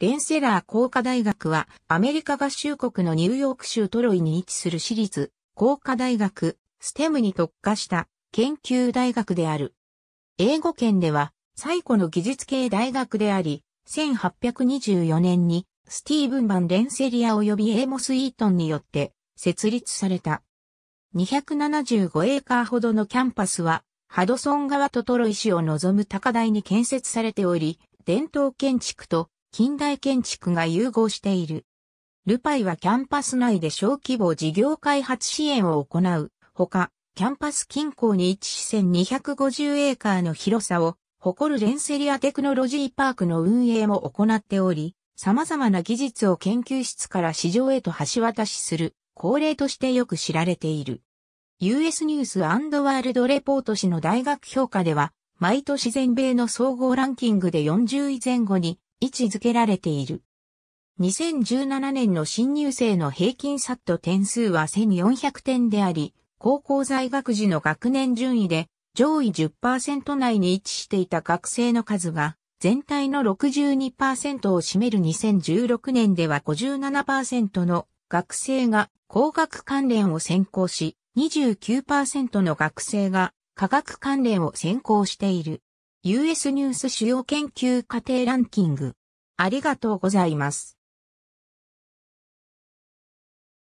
レンセラー工科大学はアメリカ合衆国のニューヨーク州トロイに位置する私立工科大学ステムに特化した研究大学である。英語圏では最古の技術系大学であり、1824年にスティーブン・バン・レンセリア及びエーモス・イートンによって設立された。275エーカーほどのキャンパスはハドソン川とトロイ市を望む高台に建設されており、伝統建築と近代建築が融合している。ルパイはキャンパス内で小規模事業開発支援を行う。ほか、キャンパス近郊に位置し1250エーカーの広さを誇るレンセリアテクノロジーパークの運営も行っており、様々な技術を研究室から市場へと橋渡しする恒例としてよく知られている。US ニュースワールドレポート誌の大学評価では、毎年全米の総合ランキングで40位前後に位置づけられている。2017年の新入生の平均サット点数は1400点であり、高校在学時の学年順位で上位10%内に位置していた学生の数が全体の62%を占める2016年では57%の学生が工学関連を専攻し、29%の学生が科学関連を専攻している。US ニュース主要研究家庭ランキング。ありがとうございます。